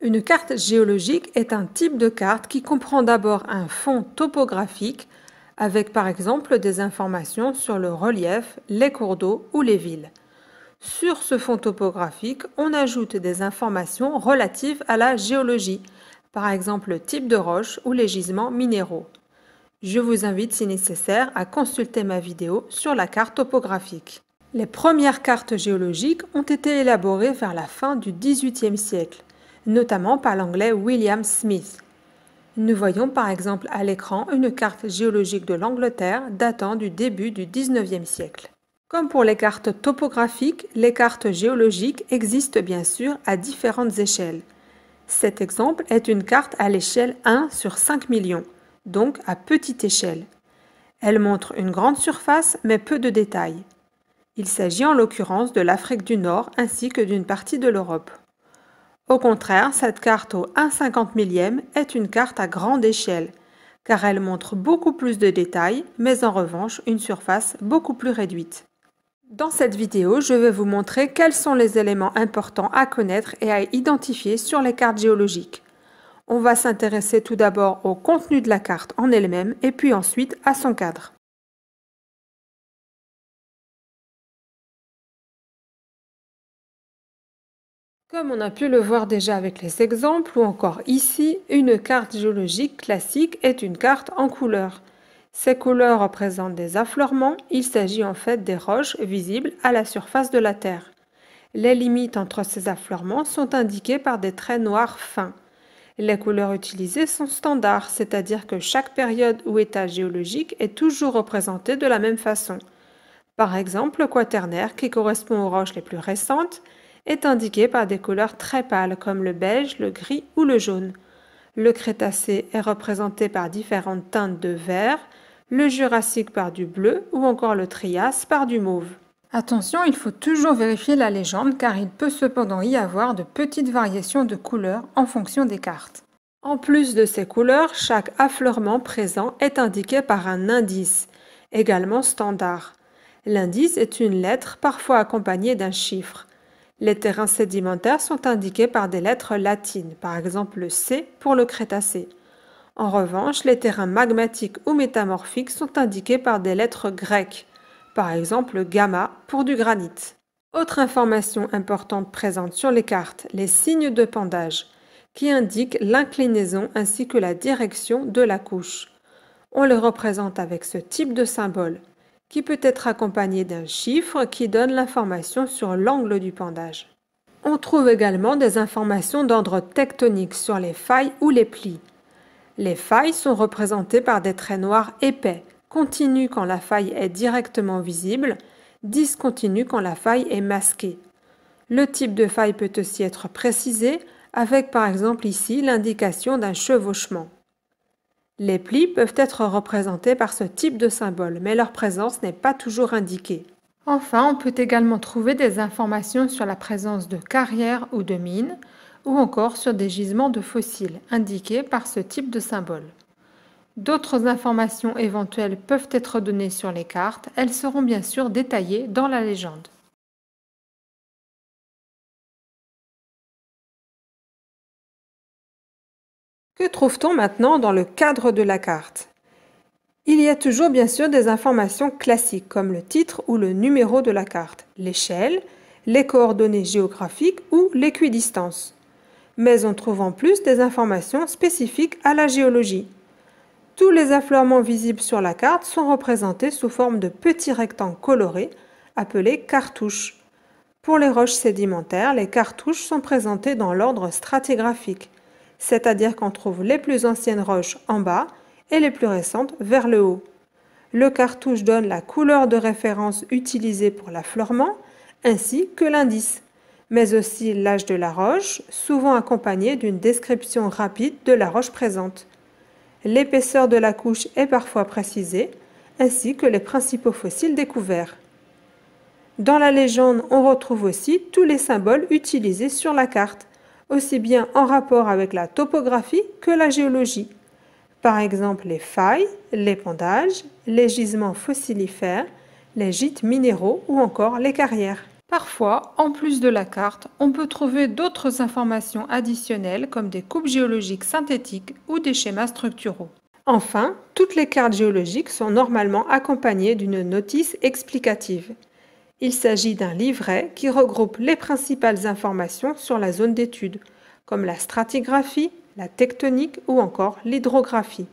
Une carte géologique est un type de carte qui comprend d'abord un fond topographique avec par exemple des informations sur le relief, les cours d'eau ou les villes. Sur ce fond topographique, on ajoute des informations relatives à la géologie, par exemple le type de roche ou les gisements minéraux. Je vous invite si nécessaire à consulter ma vidéo sur la carte topographique. Les premières cartes géologiques ont été élaborées vers la fin du XVIIIe siècle notamment par l'anglais William Smith. Nous voyons par exemple à l'écran une carte géologique de l'Angleterre datant du début du XIXe siècle. Comme pour les cartes topographiques, les cartes géologiques existent bien sûr à différentes échelles. Cet exemple est une carte à l'échelle 1 sur 5 millions, donc à petite échelle. Elle montre une grande surface mais peu de détails. Il s'agit en l'occurrence de l'Afrique du Nord ainsi que d'une partie de l'Europe. Au contraire, cette carte au 1 50 millième est une carte à grande échelle, car elle montre beaucoup plus de détails, mais en revanche une surface beaucoup plus réduite. Dans cette vidéo, je vais vous montrer quels sont les éléments importants à connaître et à identifier sur les cartes géologiques. On va s'intéresser tout d'abord au contenu de la carte en elle-même et puis ensuite à son cadre. Comme on a pu le voir déjà avec les exemples ou encore ici, une carte géologique classique est une carte en couleurs. Ces couleurs représentent des affleurements, il s'agit en fait des roches visibles à la surface de la Terre. Les limites entre ces affleurements sont indiquées par des traits noirs fins. Les couleurs utilisées sont standards, c'est-à-dire que chaque période ou état géologique est toujours représenté de la même façon. Par exemple, le quaternaire, qui correspond aux roches les plus récentes, est indiqué par des couleurs très pâles comme le beige, le gris ou le jaune. Le Crétacé est représenté par différentes teintes de vert, le Jurassique par du bleu ou encore le Trias par du mauve. Attention, il faut toujours vérifier la légende car il peut cependant y avoir de petites variations de couleurs en fonction des cartes. En plus de ces couleurs, chaque affleurement présent est indiqué par un indice, également standard. L'indice est une lettre parfois accompagnée d'un chiffre. Les terrains sédimentaires sont indiqués par des lettres latines, par exemple le C pour le Crétacé. En revanche, les terrains magmatiques ou métamorphiques sont indiqués par des lettres grecques, par exemple gamma pour du granit. Autre information importante présente sur les cartes, les signes de pendage, qui indiquent l'inclinaison ainsi que la direction de la couche. On les représente avec ce type de symbole qui peut être accompagné d'un chiffre qui donne l'information sur l'angle du pendage. On trouve également des informations d'ordre tectonique sur les failles ou les plis. Les failles sont représentées par des traits noirs épais, continus quand la faille est directement visible, discontinus quand la faille est masquée. Le type de faille peut aussi être précisé avec par exemple ici l'indication d'un chevauchement. Les plis peuvent être représentés par ce type de symbole, mais leur présence n'est pas toujours indiquée. Enfin, on peut également trouver des informations sur la présence de carrières ou de mines, ou encore sur des gisements de fossiles, indiqués par ce type de symbole. D'autres informations éventuelles peuvent être données sur les cartes, elles seront bien sûr détaillées dans la légende. Que trouve-t-on maintenant dans le cadre de la carte Il y a toujours bien sûr des informations classiques comme le titre ou le numéro de la carte, l'échelle, les coordonnées géographiques ou l'équidistance. Mais on trouve en plus des informations spécifiques à la géologie. Tous les affleurements visibles sur la carte sont représentés sous forme de petits rectangles colorés appelés cartouches. Pour les roches sédimentaires, les cartouches sont présentées dans l'ordre stratigraphique c'est-à-dire qu'on trouve les plus anciennes roches en bas et les plus récentes vers le haut. Le cartouche donne la couleur de référence utilisée pour l'affleurement, ainsi que l'indice, mais aussi l'âge de la roche, souvent accompagné d'une description rapide de la roche présente. L'épaisseur de la couche est parfois précisée, ainsi que les principaux fossiles découverts. Dans la légende, on retrouve aussi tous les symboles utilisés sur la carte, aussi bien en rapport avec la topographie que la géologie, par exemple les failles, les l'épandage, les gisements fossilifères, les gîtes minéraux ou encore les carrières. Parfois, en plus de la carte, on peut trouver d'autres informations additionnelles comme des coupes géologiques synthétiques ou des schémas structuraux. Enfin, toutes les cartes géologiques sont normalement accompagnées d'une notice explicative. Il s'agit d'un livret qui regroupe les principales informations sur la zone d'étude, comme la stratigraphie, la tectonique ou encore l'hydrographie.